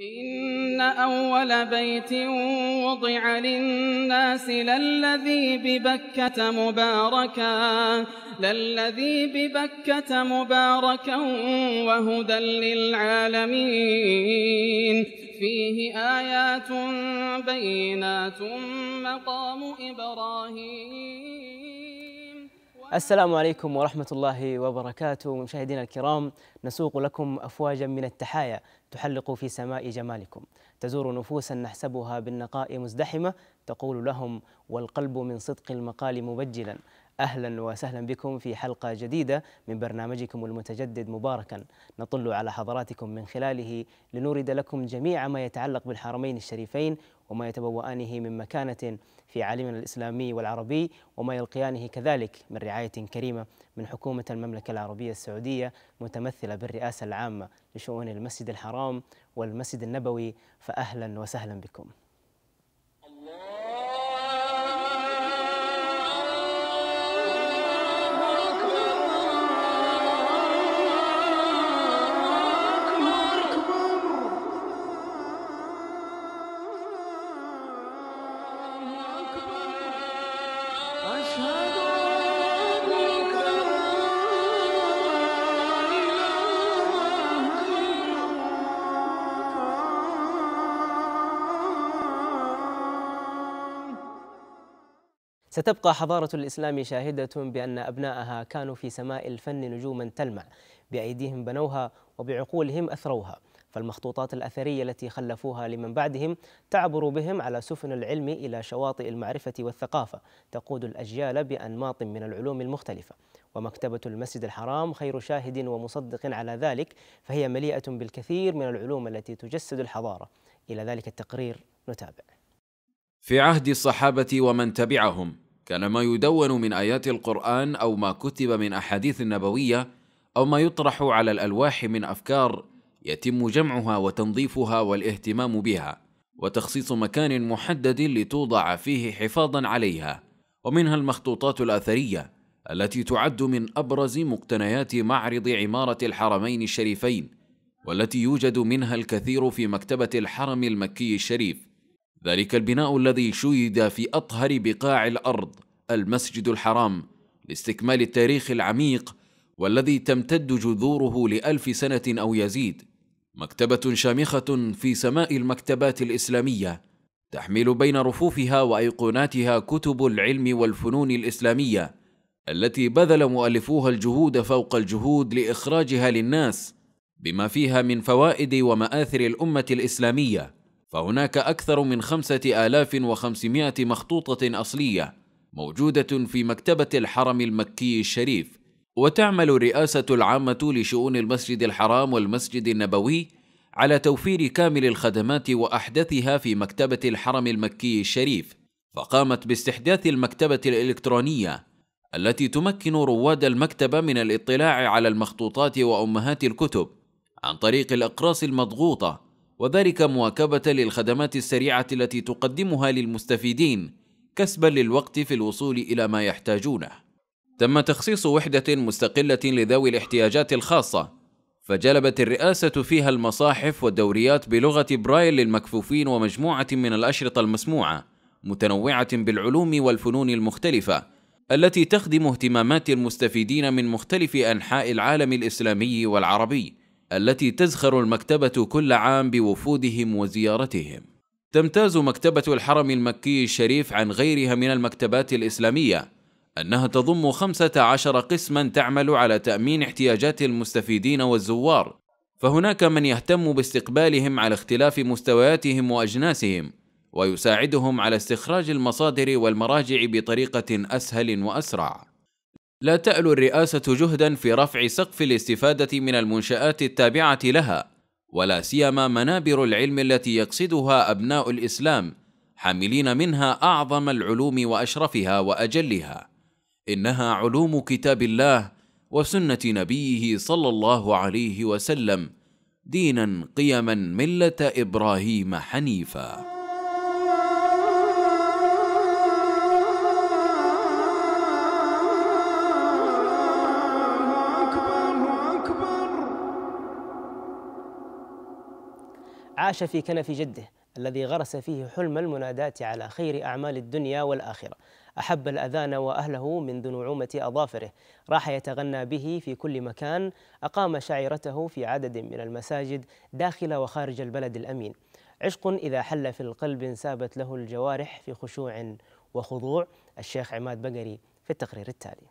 إن أول بيت وضع للناس للذي ببكة مباركا للذي ببكة مباركا وهدى للعالمين فيه آيات بينات مقام إبراهيم السلام عليكم ورحمة الله وبركاته مشاهدينا الكرام نسوق لكم أفواجا من التحايا تحلق في سماء جمالكم تزور نفوسا نحسبها بالنقاء مزدحمة تقول لهم والقلب من صدق المقال مبجلا أهلا وسهلا بكم في حلقة جديدة من برنامجكم المتجدد مباركا نطل على حضراتكم من خلاله لنورد لكم جميع ما يتعلق بالحرمين الشريفين وما يتبوأنه من مكانة في عالمنا الإسلامي والعربي وما يلقيانه كذلك من رعاية كريمة من حكومة المملكة العربية السعودية متمثلة بالرئاسة العامة لشؤون المسجد الحرام والمسجد النبوي فأهلا وسهلا بكم ستبقى حضارة الإسلام شاهدة بأن أبنائها كانوا في سماء الفن نجوما تلمع بأيديهم بنوها وبعقولهم أثروها فالمخطوطات الأثرية التي خلفوها لمن بعدهم تعبر بهم على سفن العلم إلى شواطئ المعرفة والثقافة تقود الأجيال بأنماط من العلوم المختلفة ومكتبة المسجد الحرام خير شاهد ومصدق على ذلك فهي مليئة بالكثير من العلوم التي تجسد الحضارة إلى ذلك التقرير نتابع في عهد الصحابة ومن تبعهم كان ما يدون من آيات القرآن أو ما كتب من أحاديث نبوية أو ما يطرح على الألواح من أفكار يتم جمعها وتنظيفها والاهتمام بها وتخصيص مكان محدد لتوضع فيه حفاظا عليها ومنها المخطوطات الأثرية التي تعد من أبرز مقتنيات معرض عمارة الحرمين الشريفين والتي يوجد منها الكثير في مكتبة الحرم المكي الشريف ذلك البناء الذي شيد في اطهر بقاع الارض المسجد الحرام لاستكمال التاريخ العميق والذي تمتد جذوره لالف سنه او يزيد مكتبه شامخه في سماء المكتبات الاسلاميه تحمل بين رفوفها وايقوناتها كتب العلم والفنون الاسلاميه التي بذل مؤلفوها الجهود فوق الجهود لاخراجها للناس بما فيها من فوائد وماثر الامه الاسلاميه فهناك أكثر من 5500 مخطوطة أصلية موجودة في مكتبة الحرم المكي الشريف وتعمل الرئاسة العامة لشؤون المسجد الحرام والمسجد النبوي على توفير كامل الخدمات وأحدثها في مكتبة الحرم المكي الشريف فقامت باستحداث المكتبة الإلكترونية التي تمكن رواد المكتبة من الاطلاع على المخطوطات وأمهات الكتب عن طريق الأقراص المضغوطة وذلك مواكبة للخدمات السريعة التي تقدمها للمستفيدين كسبا للوقت في الوصول إلى ما يحتاجونه. تم تخصيص وحدة مستقلة لذوي الاحتياجات الخاصة، فجلبت الرئاسة فيها المصاحف والدوريات بلغة برايل للمكفوفين ومجموعة من الأشرطة المسموعة، متنوعة بالعلوم والفنون المختلفة، التي تخدم اهتمامات المستفيدين من مختلف أنحاء العالم الإسلامي والعربي. التي تزخر المكتبة كل عام بوفودهم وزيارتهم. تمتاز مكتبة الحرم المكي الشريف عن غيرها من المكتبات الإسلامية أنها تضم 15 قسما تعمل على تأمين احتياجات المستفيدين والزوار، فهناك من يهتم باستقبالهم على اختلاف مستوياتهم وأجناسهم، ويساعدهم على استخراج المصادر والمراجع بطريقة أسهل وأسرع. لا تألو الرئاسة جهدا في رفع سقف الاستفادة من المنشآت التابعة لها، ولا سيما منابر العلم التي يقصدها أبناء الإسلام، حاملين منها أعظم العلوم وأشرفها وأجلها. إنها علوم كتاب الله وسنة نبيه صلى الله عليه وسلم، دينا قيما ملة إبراهيم حنيفاً. عاش في كنف جده الذي غرس فيه حلم المناداة على خير أعمال الدنيا والآخرة أحب الأذان وأهله منذ نعومة أظافره راح يتغنى به في كل مكان أقام شعيرته في عدد من المساجد داخل وخارج البلد الأمين عشق إذا حل في القلب انسابت له الجوارح في خشوع وخضوع الشيخ عماد بقري في التقرير التالي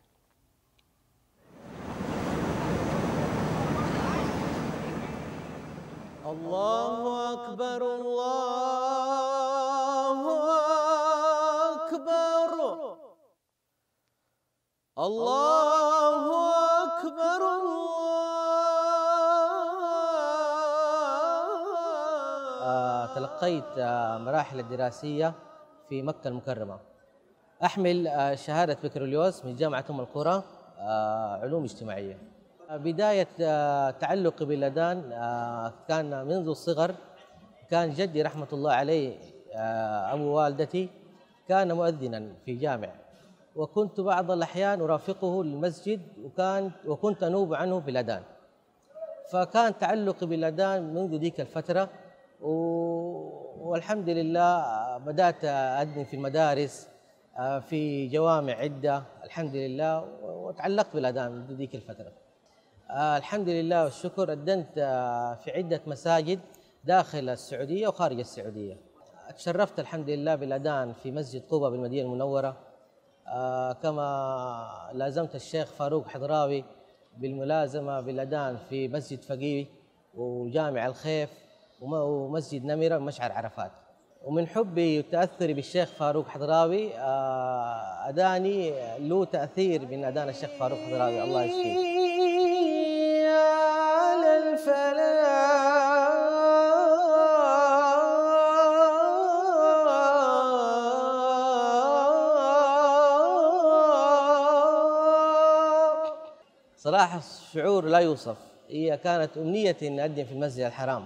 الله أكبر الله أكبر الله أكبر الله آه، تلقيت آه، مراحل الدراسية في مكة المكرمة أحمل آه، شهادة بكالوريوس من جامعة أم القرى علوم اجتماعية بداية آه، تعلقي بالأذان آه، كان منذ الصغر كان جدي رحمة الله عليه آه، أبو والدتي كان مؤذنا في جامع وكنت بعض الأحيان أرافقه للمسجد وكان وكنت أنوب عنه الأذان فكان تعلقي بالأذان منذ ذيك الفترة والحمد لله بدأت أدني في المدارس في جوامع عدة الحمد لله وتعلقت بالأذان منذ ذيك الفترة آه الحمد لله والشكر أدنت آه في عدة مساجد داخل السعودية وخارج السعودية تشرفت الحمد لله بالأدان في مسجد قوبة بالمدينة المنورة آه كما لازمت الشيخ فاروق حضراوي بالملازمة بالأدان في مسجد فقيه وجامع الخيف ومسجد نمرة ومشعر عرفات ومن حبي وتأثري بالشيخ فاروق حضراوي أداني آه، له تأثير من أذان الشيخ فاروق حضراوي الله يشفيه صراحه شعور لا يوصف هي كانت امنيتي اني اقدم في المسجد الحرام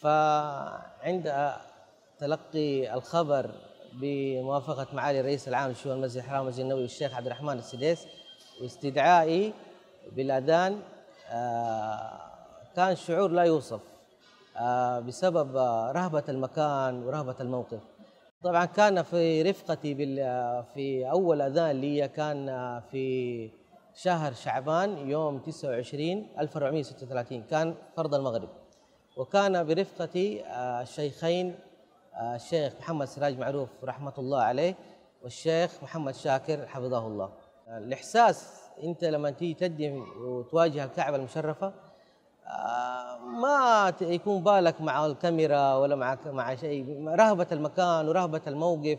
فعند تلقي الخبر بموافقه معالي الرئيس العام لشؤون المسجد الحرام المسجد النبوي الشيخ عبد الرحمن السديس واستدعائي بالاذان آه، كان شعور لا يوصف آه، بسبب رهبه المكان ورهبه الموقف طبعا كان في رفقتي آه، في اول اذان لي كان في شهر شعبان يوم 29 1436 كان فرض المغرب وكان برفقة آه، الشيخين آه، الشيخ محمد سراج معروف رحمة الله عليه والشيخ محمد شاكر حفظه الله الإحساس أنت لما تيجي تدي وتواجه الكعبة المشرفة آه، ما يكون بالك مع الكاميرا ولا مع مع شيء رهبة المكان ورهبة الموقف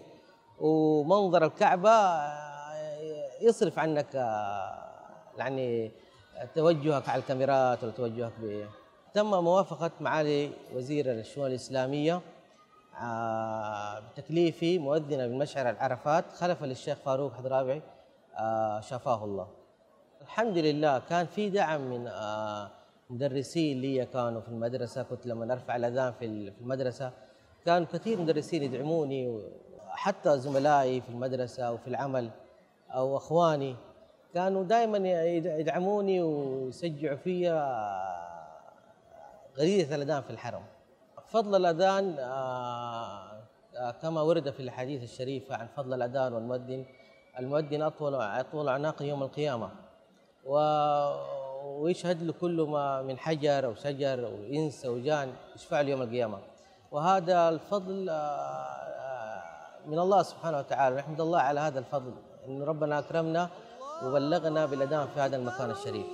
ومنظر الكعبة يصرف عنك يعني توجهك على الكاميرات ولا توجهك ب تم موافقة معالي وزير الشؤون الإسلامية آه، بتكليفي مؤذنة بمشعر العرفات خلفا للشيخ فاروق حضرابي آه، شفاه الله الحمد لله كان في دعم من آه، مدرسين لي كانوا في المدرسة كنت لما أرفع الأذان في المدرسة كانوا كثير مدرسين يدعموني حتى زملائي في المدرسة وفي العمل أو أخواني كانوا دائما يدعموني ويشجعوا فيا غريزه الاذان في الحرم فضل الاذان آه، آه، كما ورد في الاحاديث الشريفه عن فضل الاذان والمؤذن المؤذن اطول اطول عناقه يوم القيامه ويشهد له كل ما من حجر او شجر او انس او جان يشفع له يوم القيامه وهذا الفضل آه، من الله سبحانه وتعالى نحمد الله على هذا الفضل ان ربنا اكرمنا وبلغنا بالأذان في هذا المكان الشريف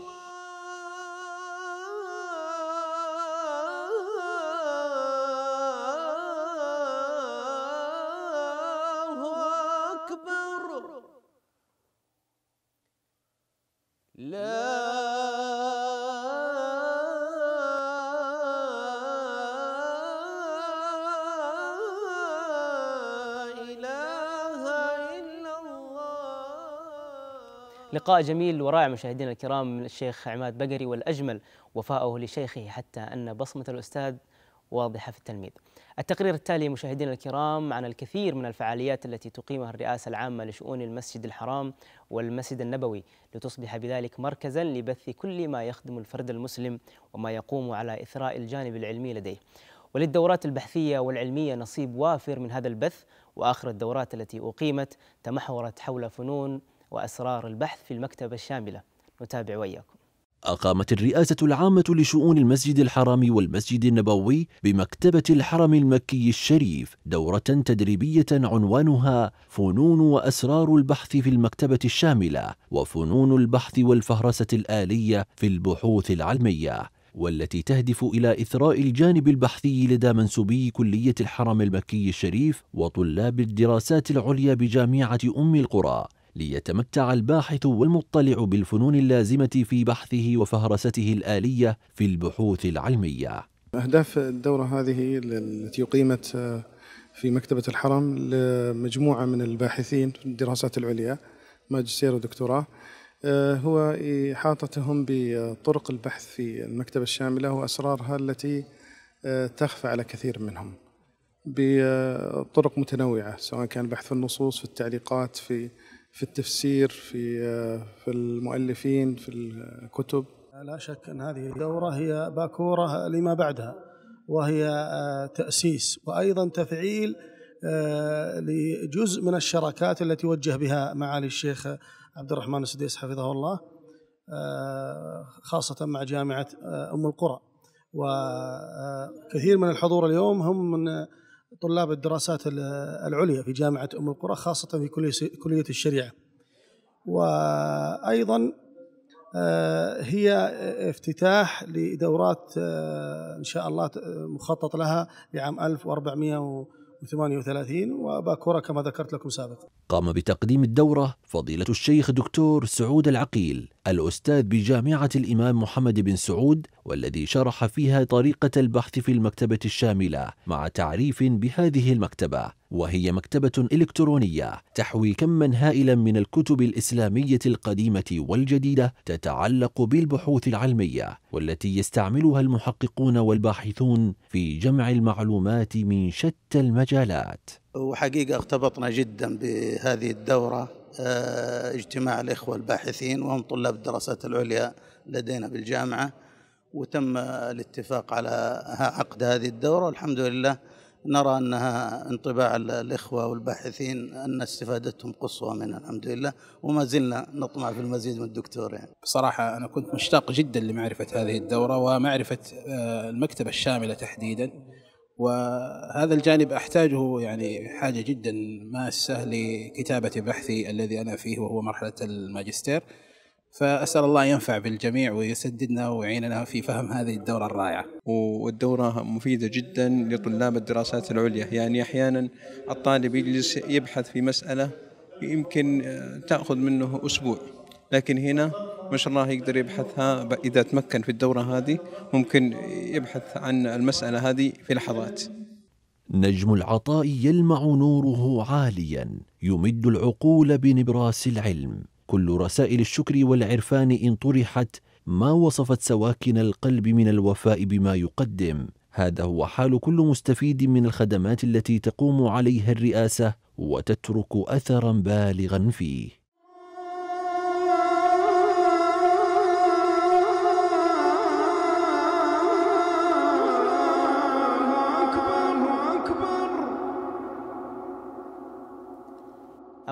لقاء جميل ورائع مشاهدينا الكرام من الشيخ عماد بقري والأجمل وفاؤه لشيخه حتى أن بصمة الأستاذ واضحة في التلميذ التقرير التالي مشاهدينا الكرام عن الكثير من الفعاليات التي تقيمها الرئاسة العامة لشؤون المسجد الحرام والمسجد النبوي لتصبح بذلك مركزا لبث كل ما يخدم الفرد المسلم وما يقوم على إثراء الجانب العلمي لديه وللدورات البحثية والعلمية نصيب وافر من هذا البث وآخر الدورات التي أقيمت تمحورت حول فنون وأسرار البحث في المكتبة الشاملة نتابع وياكم أقامت الرئاسة العامة لشؤون المسجد الحرام والمسجد النبوي بمكتبة الحرم المكي الشريف دورة تدريبية عنوانها فنون وأسرار البحث في المكتبة الشاملة وفنون البحث والفهرسة الآلية في البحوث العلمية والتي تهدف إلى إثراء الجانب البحثي لدى منسوبي كلية الحرم المكي الشريف وطلاب الدراسات العليا بجامعة أم القرى ليتمتع الباحث والمطلع بالفنون اللازمة في بحثه وفهرسته الآلية في البحوث العلمية أهداف الدورة هذه التي أقيمت آه، في مكتبة الحرم لمجموعة من الباحثين في الدراسات العليا ماجستير ودكتوراه آه، هو إحاطتهم بطرق البحث في المكتبة الشاملة وأسرارها التي آه، تخفى على كثير منهم بطرق متنوعة سواء كان بحث في النصوص في التعليقات في في التفسير في في المؤلفين في الكتب لا شك ان هذه الدوره هي باكوره لما بعدها وهي آه، تاسيس وايضا تفعيل آه، لجزء من الشراكات التي وجه بها معالي الشيخ عبد الرحمن السديس حفظه الله آه، خاصه مع جامعه ام القرى وكثير من الحضور اليوم هم من طلاب الدراسات العليا في جامعة أم القرى خاصة في كلية الشريعة وأيضا آه، هي افتتاح لدورات آه، إن شاء الله مخطط لها لعام 1438 وباكورة كما ذكرت لكم سابقا قام بتقديم الدورة فضيلة الشيخ دكتور سعود العقيل الأستاذ بجامعة الإمام محمد بن سعود والذي شرح فيها طريقة البحث في المكتبة الشاملة مع تعريف بهذه المكتبة وهي مكتبة إلكترونية تحوي كما هائلا من الكتب الإسلامية القديمة والجديدة تتعلق بالبحوث العلمية والتي يستعملها المحققون والباحثون في جمع المعلومات من شتى المجالات وحقيقة ارتبطنا جدا بهذه الدورة آه، اجتماع الإخوة الباحثين وهم طلاب الدراسات العليا لدينا بالجامعة وتم الاتفاق على عقد هذه الدورة والحمد لله نرى أنها انطباع الإخوة والباحثين أن استفادتهم قصوى منها الحمد لله وما زلنا نطمع في المزيد من الدكتور يعني بصراحة أنا كنت مشتاق جدا لمعرفة هذه الدورة ومعرفة آه، المكتبة الشاملة تحديدا وهذا الجانب احتاجه يعني حاجه جدا ماسه لكتابه بحثي الذي انا فيه وهو مرحله الماجستير فاسال الله ينفع بالجميع ويسددنا ويعيننا في فهم هذه الدوره الرائعه. والدوره مفيده جدا لطلاب الدراسات العليا، يعني احيانا الطالب يجلس يبحث في مساله يمكن آه، تاخذ منه اسبوع، لكن هنا ما شاء الله يقدر يبحثها اذا تمكن في الدوره هذه ممكن يبحث عن المساله هذه في لحظات. نجم العطاء يلمع نوره عاليا يمد العقول بنبراس العلم كل رسائل الشكر والعرفان ان طرحت ما وصفت سواكن القلب من الوفاء بما يقدم هذا هو حال كل مستفيد من الخدمات التي تقوم عليها الرئاسه وتترك اثرا بالغا فيه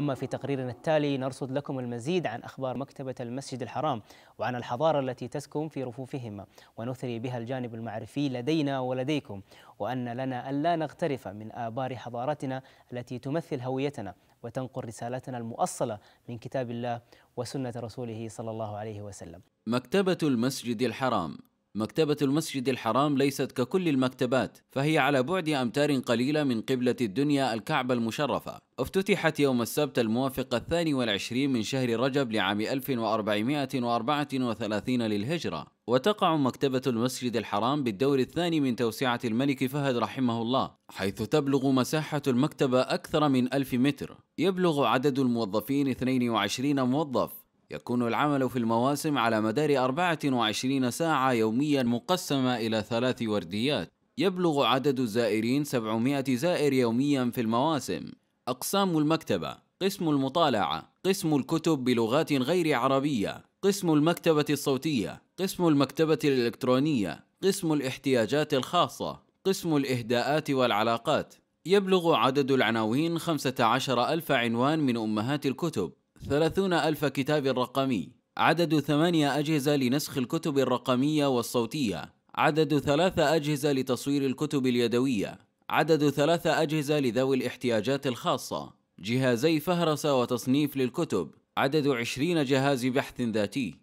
أما في تقريرنا التالي نرصد لكم المزيد عن أخبار مكتبة المسجد الحرام وعن الحضارة التي تسكن في رفوفهما ونثري بها الجانب المعرفي لدينا ولديكم وأن لنا ألا نغترف من آبار حضارتنا التي تمثل هويتنا وتنقل رسالتنا المؤصلة من كتاب الله وسنة رسوله صلى الله عليه وسلم مكتبة المسجد الحرام مكتبة المسجد الحرام ليست ككل المكتبات فهي على بعد أمتار قليلة من قبلة الدنيا الكعبة المشرفة افتتحت يوم السبت الموافق الثاني والعشرين من شهر رجب لعام 1434 للهجرة وتقع مكتبة المسجد الحرام بالدور الثاني من توسعة الملك فهد رحمه الله حيث تبلغ مساحة المكتبة أكثر من ألف متر يبلغ عدد الموظفين 22 موظف يكون العمل في المواسم على مدار 24 ساعة يوميا مقسمة إلى ثلاث ورديات يبلغ عدد الزائرين 700 زائر يوميا في المواسم أقسام المكتبة قسم المطالعة قسم الكتب بلغات غير عربية قسم المكتبة الصوتية قسم المكتبة الإلكترونية قسم الاحتياجات الخاصة قسم الإهداءات والعلاقات يبلغ عدد العناوين 15 ألف عنوان من أمهات الكتب ثلاثون ألف كتاب رقمي عدد ثمانية أجهزة لنسخ الكتب الرقمية والصوتية عدد ثلاثة أجهزة لتصوير الكتب اليدوية عدد ثلاثة أجهزة لذوي الاحتياجات الخاصة جهازي فهرسة وتصنيف للكتب عدد عشرين جهاز بحث ذاتي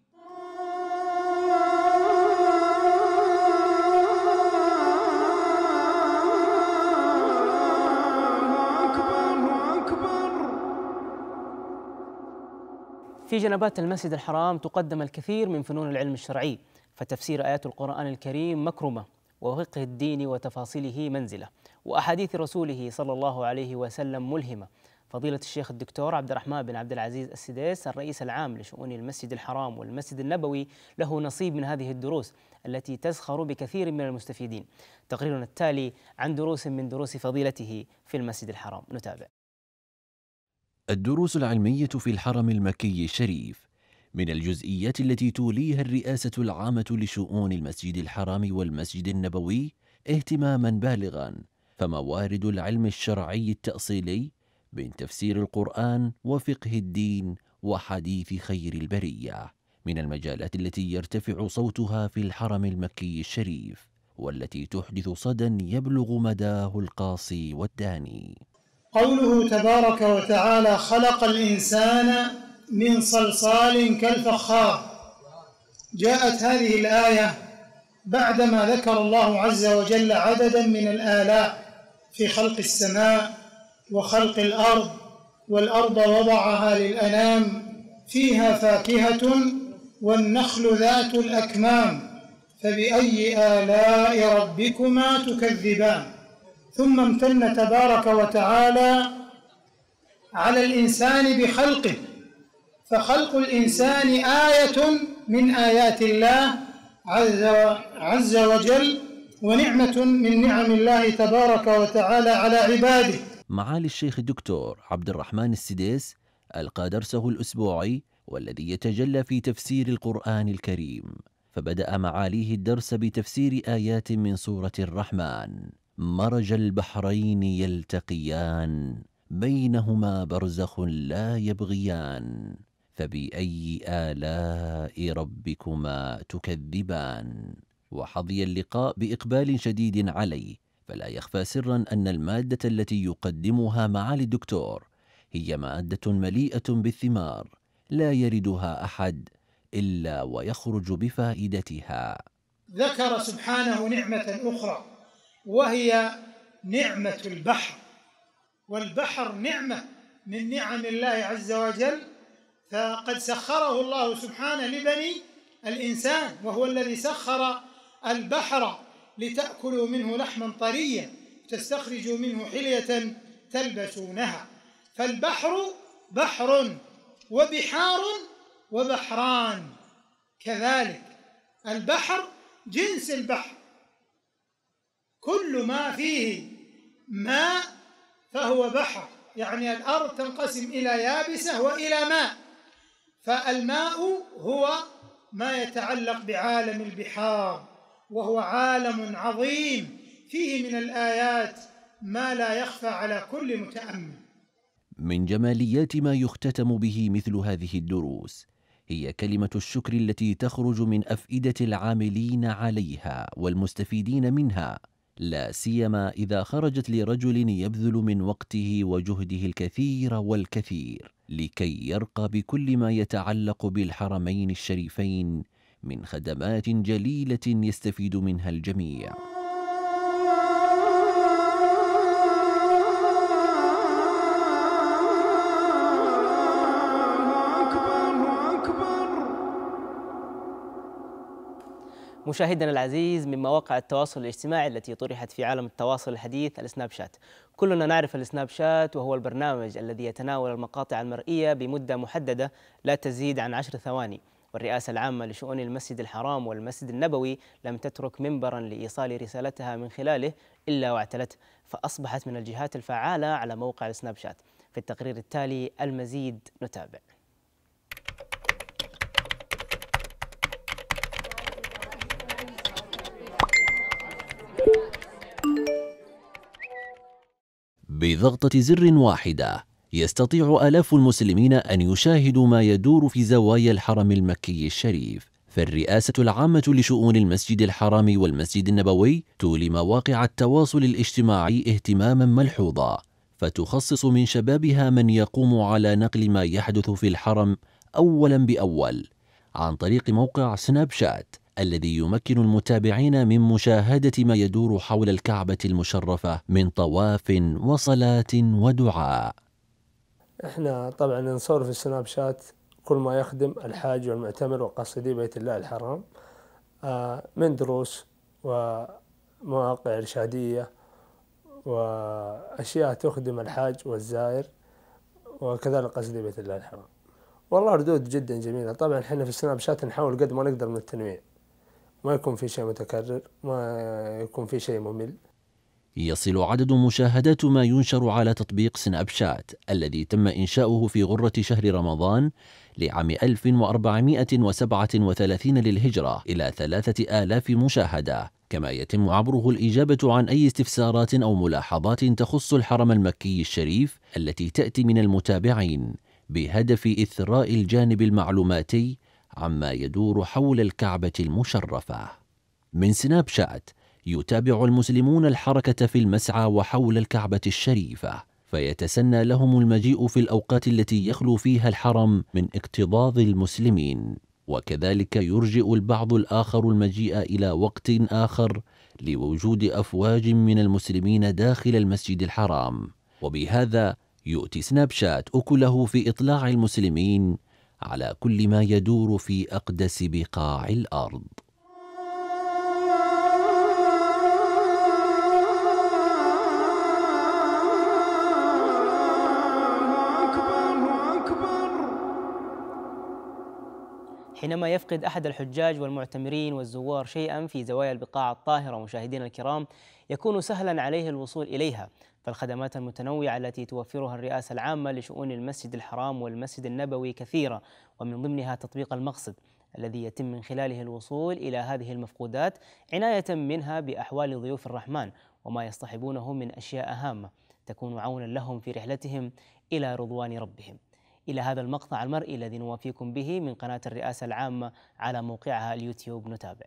في جنبات المسجد الحرام تقدم الكثير من فنون العلم الشرعي فتفسير آيات القرآن الكريم مكرمة وفقه الدين وتفاصيله منزلة وأحاديث رسوله صلى الله عليه وسلم ملهمة فضيلة الشيخ الدكتور عبد الرحمن بن عبد العزيز السديس الرئيس العام لشؤون المسجد الحرام والمسجد النبوي له نصيب من هذه الدروس التي تزخر بكثير من المستفيدين تقريرنا التالي عن دروس من دروس فضيلته في المسجد الحرام نتابع الدروس العلمية في الحرم المكي الشريف من الجزئيات التي توليها الرئاسة العامة لشؤون المسجد الحرام والمسجد النبوي اهتماما بالغا فموارد العلم الشرعي التأصيلي من تفسير القرآن وفقه الدين وحديث خير البرية من المجالات التي يرتفع صوتها في الحرم المكي الشريف والتي تحدث صدى يبلغ مداه القاصي والداني قوله تبارك وتعالى خلق الإنسان من صلصال كالفخار جاءت هذه الآية بعدما ذكر الله عز وجل عددا من الآلاء في خلق السماء وخلق الأرض والأرض وضعها للأنام فيها فاكهة والنخل ذات الأكمام فبأي آلاء ربكما تكذبان ثم امتن تبارك وتعالى على الانسان بخلقه فخلق الانسان ايه من ايات الله عز, عز وجل ونعمه من نعم الله تبارك وتعالى على عباده معالي الشيخ الدكتور عبد الرحمن السديس القى درسه الاسبوعي والذي يتجلى في تفسير القران الكريم فبدا معاليه الدرس بتفسير ايات من سوره الرحمن مرج البحرين يلتقيان بينهما برزخ لا يبغيان فباي الاء ربكما تكذبان وحظي اللقاء باقبال شديد عليه فلا يخفى سرا ان الماده التي يقدمها معالي الدكتور هي ماده مليئه بالثمار لا يردها احد الا ويخرج بفائدتها ذكر سبحانه نعمه اخرى وهي نعمة البحر والبحر نعمة من نعم الله عز وجل فقد سخره الله سبحانه لبني الإنسان وهو الذي سخر البحر لتأكلوا منه لحما طريا تستخرجوا منه حلية تلبسونها فالبحر بحر وبحار وبحران كذلك البحر جنس البحر كل ما فيه ماء فهو بحر يعني الأرض تنقسم إلى يابسة وإلى ماء فالماء هو ما يتعلق بعالم البحار وهو عالم عظيم فيه من الآيات ما لا يخفى على كل متأمل من جماليات ما يختتم به مثل هذه الدروس هي كلمة الشكر التي تخرج من أفئدة العاملين عليها والمستفيدين منها لا سيما إذا خرجت لرجل يبذل من وقته وجهده الكثير والكثير لكي يرقى بكل ما يتعلق بالحرمين الشريفين من خدمات جليلة يستفيد منها الجميع مشاهدنا العزيز من مواقع التواصل الاجتماعي التي طرحت في عالم التواصل الحديث السناب شات كلنا نعرف السناب شات وهو البرنامج الذي يتناول المقاطع المرئية بمدة محددة لا تزيد عن عشر ثواني والرئاسة العامة لشؤون المسجد الحرام والمسجد النبوي لم تترك منبرا لإيصال رسالتها من خلاله إلا واعتلته فأصبحت من الجهات الفعالة على موقع السناب شات في التقرير التالي المزيد نتابع بضغطة زر واحدة يستطيع آلاف المسلمين أن يشاهدوا ما يدور في زوايا الحرم المكي الشريف فالرئاسة العامة لشؤون المسجد الحرام والمسجد النبوي تولي مواقع التواصل الاجتماعي اهتماما ملحوظا فتخصص من شبابها من يقوم على نقل ما يحدث في الحرم أولا بأول عن طريق موقع سناب شات الذي يمكن المتابعين من مشاهدة ما يدور حول الكعبة المشرفة من طواف وصلاة ودعاء احنا طبعا نصور في السناب شات كل ما يخدم الحاج والمعتمر وقصدي بيت الله الحرام آه، من دروس ومواقع إرشادية وأشياء تخدم الحاج والزائر وكذلك قصدي بيت الله الحرام والله ردود جدا جميلة طبعا احنا في السناب شات نحاول قد ما نقدر من التنويع ما يكون في شيء متكرر ما يكون في شيء ممل يصل عدد مشاهدات ما ينشر على تطبيق سناب شات الذي تم إنشاؤه في غرة شهر رمضان لعام 1437 للهجرة إلى 3000 مشاهدة كما يتم عبره الإجابة عن أي استفسارات أو ملاحظات تخص الحرم المكي الشريف التي تأتي من المتابعين بهدف إثراء الجانب المعلوماتي عما يدور حول الكعبة المشرفة. من سناب شات يتابع المسلمون الحركة في المسعى وحول الكعبة الشريفة، فيتسنى لهم المجيء في الأوقات التي يخلو فيها الحرم من اكتظاظ المسلمين، وكذلك يرجئ البعض الآخر المجيء إلى وقت آخر لوجود أفواج من المسلمين داخل المسجد الحرام، وبهذا يؤتي سناب شات أكله في إطلاع المسلمين على كل ما يدور في اقدس بقاع الارض حينما يفقد أحد الحجاج والمعتمرين والزوار شيئا في زوايا البقاع الطاهرة مشاهدينا الكرام يكون سهلا عليه الوصول إليها فالخدمات المتنوعة التي توفرها الرئاسة العامة لشؤون المسجد الحرام والمسجد النبوي كثيرة ومن ضمنها تطبيق المقصد الذي يتم من خلاله الوصول إلى هذه المفقودات عناية منها بأحوال ضيوف الرحمن وما يصطحبونه من أشياء هامة تكون عونا لهم في رحلتهم إلى رضوان ربهم إلى هذا المقطع المرئي الذي نوافيكم به من قناة الرئاسة العامة على موقعها اليوتيوب نتابع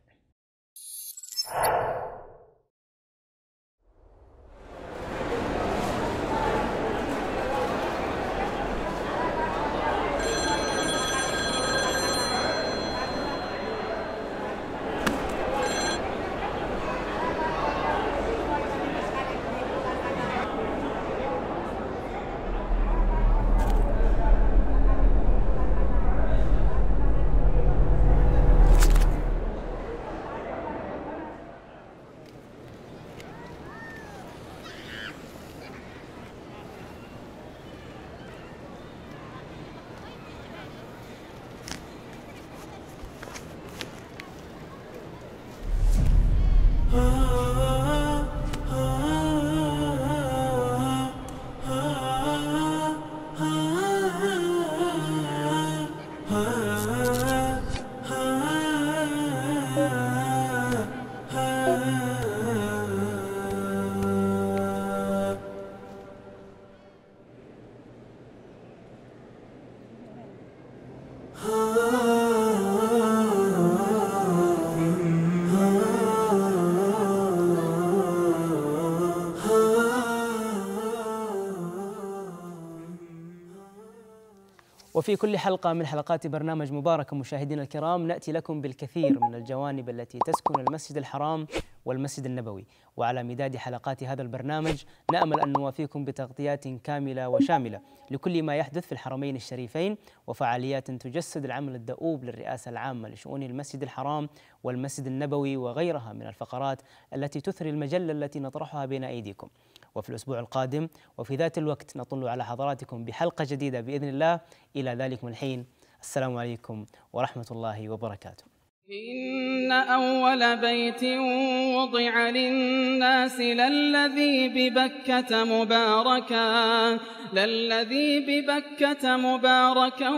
Oh. وفي كل حلقة من حلقات برنامج مبارك مشاهدينا الكرام نأتي لكم بالكثير من الجوانب التي تسكن المسجد الحرام والمسجد النبوي وعلى مداد حلقات هذا البرنامج نأمل أن نوافيكم بتغطيات كاملة وشاملة لكل ما يحدث في الحرمين الشريفين وفعاليات تجسد العمل الدؤوب للرئاسة العامة لشؤون المسجد الحرام والمسجد النبوي وغيرها من الفقرات التي تثري المجلة التي نطرحها بين أيديكم وفي الأسبوع القادم وفي ذات الوقت نطل على حضراتكم بحلقة جديدة بإذن الله إلى ذلك من الحين السلام عليكم ورحمة الله وبركاته إن أول بيت وضع للناس للذي ببكة مباركا للذي ببكة مباركا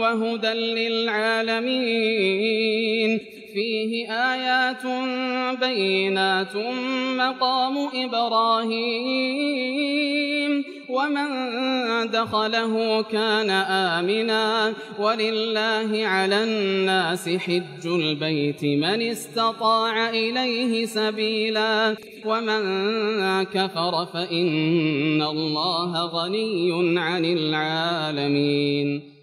وهدى للعالمين فيه آيات بينات مقام إبراهيم ومن دخله كان آمنا ولله على الناس حج البيت من استطاع إليه سبيلا ومن كفر فإن الله غني عن العالمين